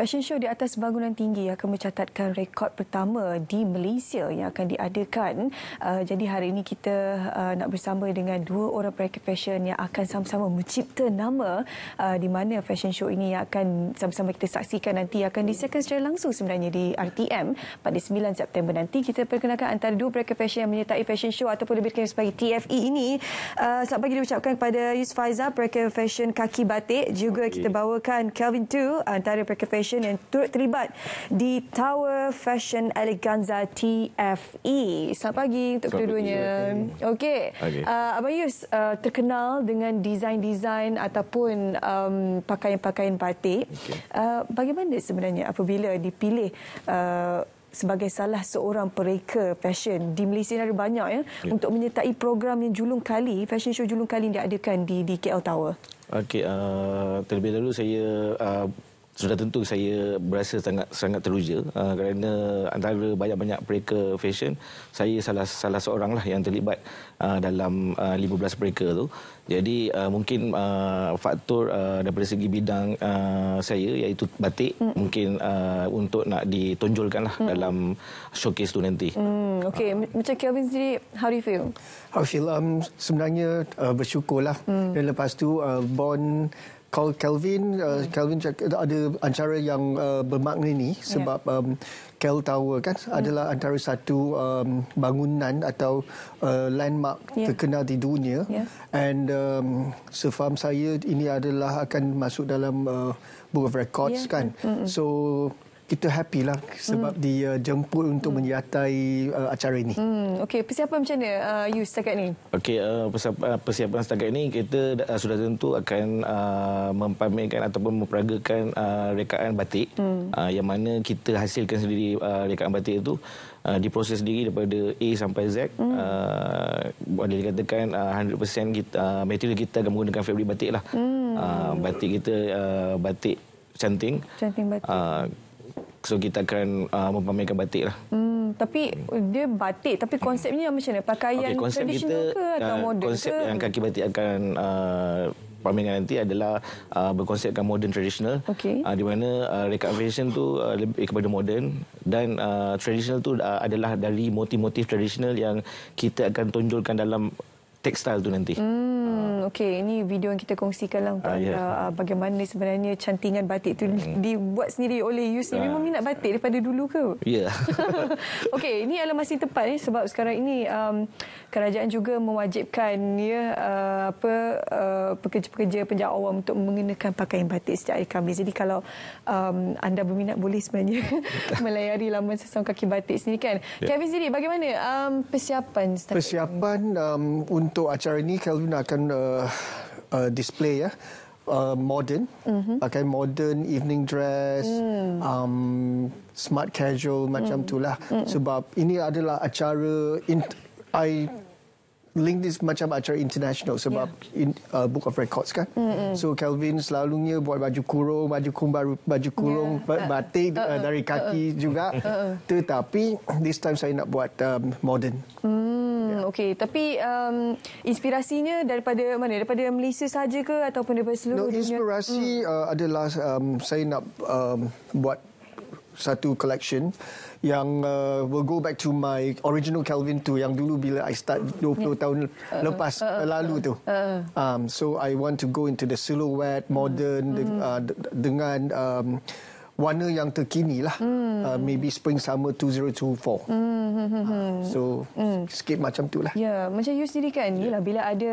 Fashion show di atas bangunan tinggi akan mencatatkan rekod pertama di Malaysia yang akan diadakan. Uh, jadi hari ini kita uh, nak bersama dengan dua orang pereka fashion yang akan sama-sama mencipta nama uh, di mana fashion show ini yang akan sama-sama kita saksikan nanti akan disiarkan secara langsung sebenarnya di RTM pada 9 September nanti. Kita perkenalkan antara dua pereka fashion yang menyertai fashion show ataupun lebih dikenal sebagai TFE ini. Uh, selamat pagi diucapkan kepada Yus pereka fashion kaki batik. Juga okay. kita bawakan Kelvin Tu antara pereka fashion Fashion yang turut terlibat di Tower Fashion Eleganza TFE. Selamat pagi untuk kedua-duanya. Okey. Okay. Uh, Abang Yus uh, terkenal dengan desain-desain ataupun um, pakaian-pakaian batik. Okay. Uh, bagaimana sebenarnya apabila dipilih uh, sebagai salah seorang pereka fashion di Malaysia ada banyak ya, ya untuk menyertai program yang julung kali fashion show julung kali yang diadakan di di KL Tower. Okey uh, terlebih dahulu saya uh sudah tentu saya berasa sangat sangat teruja uh, kerana antara banyak-banyak breaker fashion saya salah salah seorang lah yang terlibat uh, dalam uh, 15 breaker tu jadi uh, mungkin uh, faktor uh, daripada segi bidang uh, saya iaitu batik mm. mungkin uh, untuk nak ditonjolkan lah mm. dalam showcase tu nanti. Mm, okay. Uh. Macam Kelvin sendiri, how do you feel? How I feel? Um, sebenarnya uh, lah Mm. Dan lepas tu, uh, bond Kal Kelvin uh, Kelvin ada antara yang uh, bermakna ini ya. sebab yeah. um, Kel Tower kan hmm. adalah antara satu um, bangunan atau uh, landmark yeah. terkenal di dunia yeah. and um, sefaham saya ini adalah akan masuk dalam uh, book of records yeah. kan Mm-mm. Hmm, hmm. so kita happy lah sebab hmm. dia jemput untuk hmm. menyertai uh, acara ini. Hmm. Okey, persiapan macam mana uh, you setakat ini? Okey, uh, persiapan, persiapan setakat ini kita uh, sudah tentu akan uh, mempamerkan ataupun memperagakan uh, rekaan batik hmm. uh, yang mana kita hasilkan sendiri uh, rekaan batik itu. Uh, diproses sendiri daripada A sampai Z hmm. uh, boleh dikatakan uh, 100% kita, uh, material kita akan menggunakan fabric batik lah hmm. uh, batik kita uh, batik canting canting batik uh, So kita akan uh, mempamerkan batik lah. Hmm, tapi eh, dia batik tapi konsepnya hmm. macam mana? Pakaian okay, tradisional kita, ke atau uh, moden ke? Konsep yang kaki batik akan uh, pameran nanti adalah uh, berkonsepkan modern tradisional. okay. uh, di mana uh, rekaan fashion tu uh, lebih eh, kepada modern dan uh, traditional tu uh, adalah dari motif-motif tradisional yang kita akan tonjolkan dalam tekstil tu nanti. Hmm. Hmm, okey ini video yang kita kongsikan lah untuk ah, uh, yes. anda uh, bagaimana sebenarnya cantingan batik itu hmm. dibuat sendiri oleh you sendiri uh. memang nak batik daripada dulu ke ya yeah. okey ini adalah masih tepat ni eh, sebab sekarang ini um, kerajaan juga mewajibkan ya uh, apa uh, pekerja-pekerja penjawat awam untuk mengenakan pakaian batik sejak hari Khamis jadi kalau um, anda berminat boleh sebenarnya melayari laman sesuatu kaki batik sendiri kan yeah. Kevin sendiri bagaimana um, persiapan persiapan um, untuk acara ini Kelvin akan uh, uh, uh, display ya. Uh, modern, mm-hmm. pakai modern evening dress, mm. um, smart casual macam mm. tu lah. Mm-mm. Sebab ini adalah acara in, I link this macam acara international sebab yeah. in, uh, book of records kan Mm-mm. so Kelvin selalunya buat baju kurung baju kumbaru baju kurung yeah. Uh, batik uh-uh. uh, dari kaki uh-uh. juga uh-uh. tetapi this time saya nak buat um, modern mm. Hmm, ya. Okey, tapi um, inspirasinya daripada mana? Daripada Malaysia saja ke ataupun daripada seluruh no, dunia? Inspirasi hmm. uh, adalah um, saya nak um, buat satu collection yang uh, will go back to my original Calvin tu yang dulu bila I start 20 yeah. tahun uh, lepas uh-uh. uh, lalu tu. Uh, um, so I want to go into the silhouette, modern hmm. de- uh, dengan... Um, warna yang terkini lah. Hmm. Uh, maybe spring summer 2024. Hmm. Uh, so, hmm. sikit macam tu lah. Ya, yeah. macam you sendiri kan, yeah. yelah, bila ada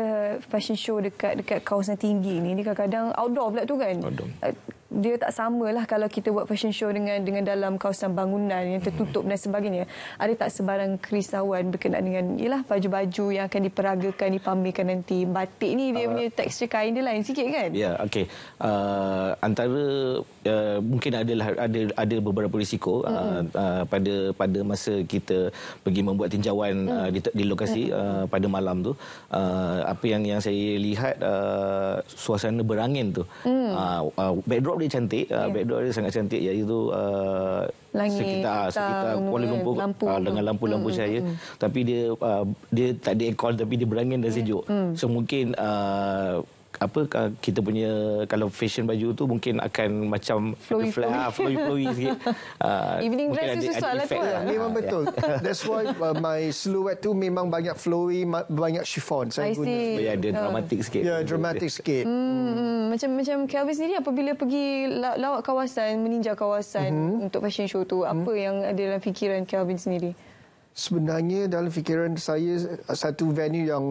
fashion show dekat dekat kawasan tinggi ni, ni kadang-kadang outdoor pula tu kan. Outdoor. Uh, dia tak samalah kalau kita buat fashion show dengan dengan dalam kawasan bangunan yang tertutup dan sebagainya. Ada tak sebarang kerisauan berkenaan dengan ialah baju-baju yang akan diperagakan, dipamerkan nanti. Batik ni dia uh, punya tekstur kain dia lain sikit kan? Ya, yeah, okey. Uh, antara uh, mungkin adalah ada ada beberapa risiko uh, uh, pada pada masa kita pergi membuat tinjauan hmm. uh, di, di lokasi hmm. uh, pada malam tu, uh, apa yang yang saya lihat uh, suasana berangin tu. Uh, mm. uh, bedrock dia cantik uh, yeah. backdrop dia sangat cantik iaitu uh, Langit, sekitar kita, sekitar Kuala Lumpur lampu. Uh, dengan lampu-lampu mm, hmm, cahaya mm, mm. tapi dia uh, dia tak ada call tapi dia berangin dan ya. sejuk mm. so mungkin uh, apa kita punya kalau fashion baju tu mungkin akan macam flowy-flowy ah, flowy flowy sikit. Uh, Evening dress ada, itu soalan tu. Lah, ah. lah. Memang ah, ya. betul. That's why uh, my silhouette tu memang banyak flowy, banyak chiffon. Saya guna. see. Ya, dia dramatik sikit. Ya, yeah, dramatik sikit. Hmm, hmm. Macam macam Kelvin sendiri apabila pergi lawak kawasan, meninjau kawasan mm-hmm. untuk fashion show tu, apa mm-hmm. yang ada dalam fikiran Kelvin sendiri? sebenarnya dalam fikiran saya satu venue yang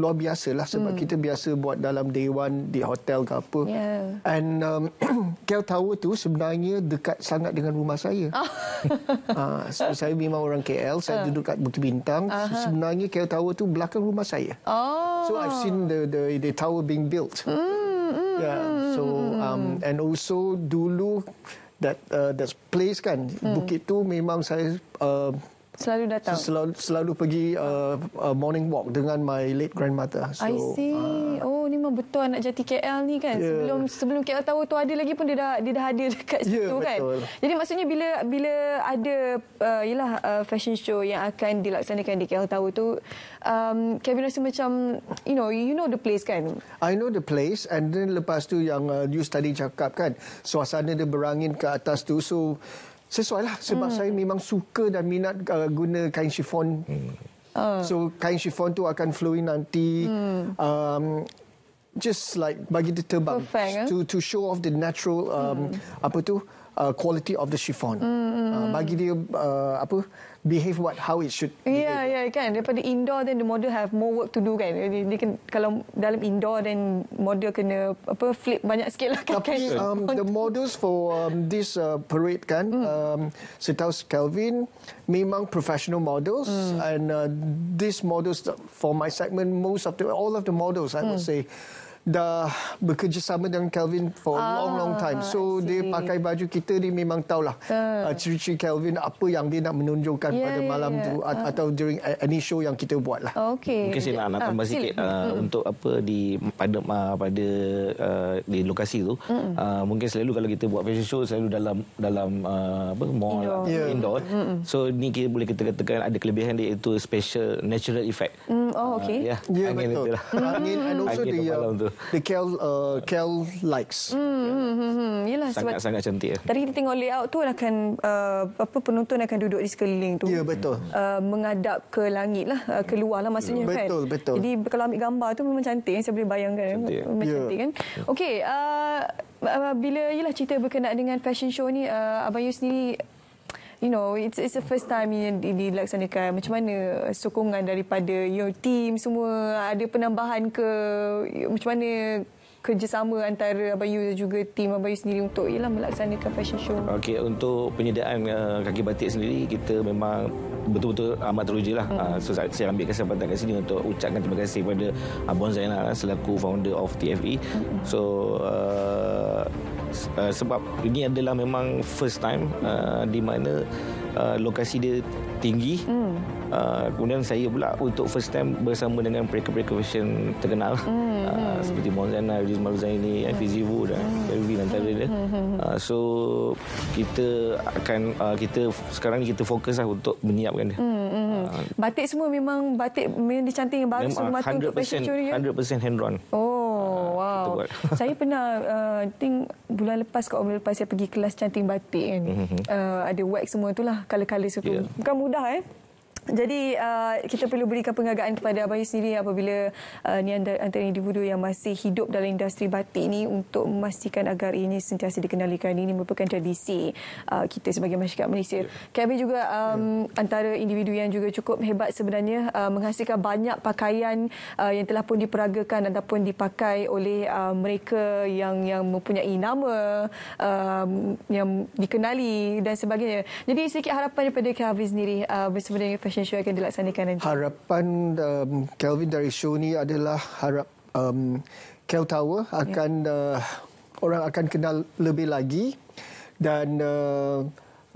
luar biasa lah sebab hmm. kita biasa buat dalam dewan di hotel ke apa. Yeah. And um, Kel Tower tu sebenarnya dekat sangat dengan rumah saya. Oh. Ah, oh. uh, so saya memang orang KL, saya uh. duduk kat Bukit Bintang. Uh-huh. So sebenarnya Kel Tower tu belakang rumah saya. Oh. So I've seen the the the tower being built. Mm. Yeah. Hmm, so hmm, um and also dulu that uh, that place kan hmm. bukit tu memang saya uh, selalu datang selalu, selalu pergi uh, uh, morning walk dengan my late grandmother so I see. Uh, oh ni memang betul anak jati KL ni kan yeah. sebelum sebelum KL tahu tu ada lagi pun dia dah dia dah ada dekat situ yeah, kan jadi maksudnya bila bila ada uh, yalah uh, fashion show yang akan dilaksanakan di KL tahu tu um, Kevin rasa macam you know you know the place kan I know the place and then lepas tu yang uh, you study cakap kan suasana dia berangin ke atas tu so sesuai lah sebab hmm. saya memang suka dan minat uh, guna kain chiffon. Hmm. Uh. So kain chiffon tu akan flowing nanti. Hmm. Um, just like bagi dia terbang Perfect, eh? to eh? to show off the natural um, hmm. apa tu uh, quality of the chiffon. Mm-hmm. Uh, mm. bagi dia uh, apa behave what how it should ya, behave. Yeah, yeah, kan. Daripada indoor then the model have more work to do kan. Jadi dia, dia kalau dalam indoor then model kena apa flip banyak sikit lah kan. Tapi kan? um, the models for um, this uh, parade kan, mm. um, setahu Kelvin, memang professional models mm. and uh, these models for my segment, most of the, all of the models I mm. would say, dah bekerjasama dengan Kelvin for ah, long long time. So dia pakai baju kita ni memang tahulah uh. Ah. Ah, ciri-ciri Kelvin apa yang dia nak menunjukkan yeah, pada yeah, malam yeah. tu uh. atau during any show yang kita buat lah. Okay. Mungkin saya nak, nak uh, tambah sikit uh, mm. untuk apa di pada uh, pada uh, di lokasi tu. Mm. Uh, mungkin selalu kalau kita buat fashion show selalu dalam dalam uh, apa mall indoor. Yeah. indoor. Mm. So ni kita boleh kita katakan ada kelebihan dia iaitu special natural effect. Mm oh ah, okay. Uh, ya. yeah, yeah, angin betul. itulah. angin and also angin the uh, malam tu. the kel uh, kel likes. Hmm, hmm, hmm, mm, yeah. mm, mm, sangat sangat cantik. Ya. Tadi kita tengok layout tu akan uh, apa penonton akan duduk di sekeliling tu. Ya yeah, betul. Uh, mengadap ke langit lah uh, keluar lah maksudnya yeah. kan. Betul betul. Jadi kalau ambil gambar tu memang cantik eh, saya boleh bayangkan eh. cantik. memang yeah. cantik kan. Okay, uh, uh, bila yalah cerita berkenaan dengan fashion show ni uh, abang you sendiri you know it's it's the first time ini di, dilaksanakan macam mana uh, sokongan daripada your team semua ada penambahan ke macam mana kerjasama antara Abang Yu dan juga tim Abang Yu sendiri untuk ialah melaksanakan fashion show. Okey untuk penyediaan uh, kaki batik sendiri kita memang betul-betul amat teruji lah. Hmm. Uh, so, saya ambil kesempatan kat sini untuk ucapkan terima kasih kepada Abang Zainal selaku founder of TFE. Hmm. So uh, uh, sebab ini adalah memang first time uh, di mana uh, lokasi dia tinggi mm. uh, kemudian saya pula untuk first time bersama dengan mereka-mereka version terkenal mm. uh, hmm. seperti Monzana Riz Maruzaini mm. Fizivu dan Kevin hmm. mm. antara dia hmm, uh, so kita akan uh, kita sekarang ni kita fokuslah untuk menyiapkan dia mm. Batik semua memang batik yang dicantik yang baru semua mata untuk fashion show ni. 100% hand drawn. Oh, wow. Saya pernah uh, think bulan lepas ke bulan lepas saya pergi kelas cantik batik kan. Mm-hmm. Uh, ada wax semua itulah, color-color semua. Yeah. Bukan mudah eh. Jadi uh, kita perlu berikan penghargaan kepada Abang Yus sendiri apabila uh, ni antara individu yang masih hidup dalam industri batik ini untuk memastikan agar ini sentiasa dikenalikan. Ini merupakan tradisi uh, kita sebagai masyarakat Malaysia. Yeah. Kami juga um, yeah. antara individu yang juga cukup hebat sebenarnya uh, menghasilkan banyak pakaian uh, yang telah pun diperagakan ataupun dipakai oleh uh, mereka yang yang mempunyai nama uh, yang dikenali dan sebagainya. Jadi sedikit harapan daripada Kevin sendiri uh, bersama dengan fashion show akan dilaksanakan nanti? Harapan um, Kelvin dari show ni adalah harap um, Kel Tower ya. akan yeah. uh, orang akan kenal lebih lagi dan uh,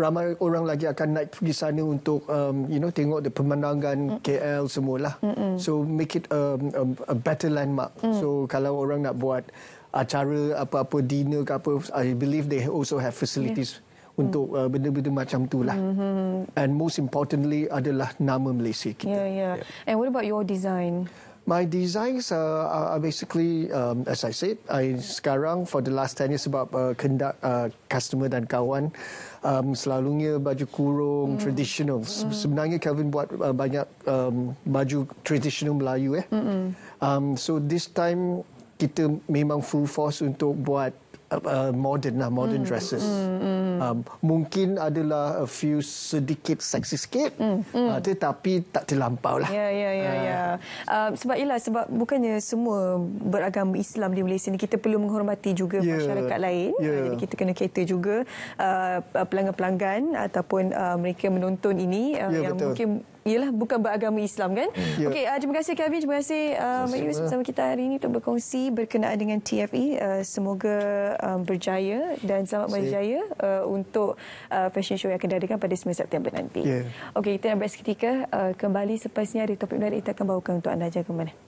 ramai orang lagi akan naik pergi sana untuk um, you know tengok the pemandangan mm. KL semualah. Mm-mm. So make it a, um, a, um, a better landmark. Mm. So kalau orang nak buat acara apa-apa dinner ke apa I believe they also have facilities yeah untuk uh, benda-benda macam tu lah. hmm And most importantly adalah nama Malaysia kita. Yeah, yeah. yeah. And what about your design? My designs are, are basically, um, as I said, I sekarang for the last 10 years sebab uh, kendak uh, customer dan kawan um, selalunya baju kurung mm. traditional. Mm. Sebenarnya Kelvin buat uh, banyak um, baju traditional Melayu eh. Um, so this time kita memang full force untuk buat Uh, uh, modern lah, modern mm. dresses. Mm. Um, mungkin adalah a few sedikit seksi sikit. Mm. Mm. Uh, tetapi tak terlampau lah. Ya, yeah, ya, yeah, ya. Yeah, ya. uh. Um, yeah. Uh, sebab ialah, sebab bukannya semua beragama Islam di Malaysia ni. Kita perlu menghormati juga yeah. masyarakat lain. Yeah. Ya. Uh, jadi kita kena cater juga uh, pelanggan-pelanggan ataupun uh, mereka menonton ini uh, yeah, yang betul. mungkin ialah bukan beragama Islam kan. Hmm. Yeah. Okey, uh, terima kasih Kevin, terima kasih ah, Mak Yus bersama kita hari ini untuk berkongsi berkenaan dengan TFE. Uh, ah, semoga um, berjaya dan selamat berjaya uh, untuk uh, fashion show yang akan diadakan pada 9 September nanti. Yeah. Okey, kita nak break seketika. Uh, kembali selepas ini ada topik menarik kita akan bawakan untuk anda. Jaga mana.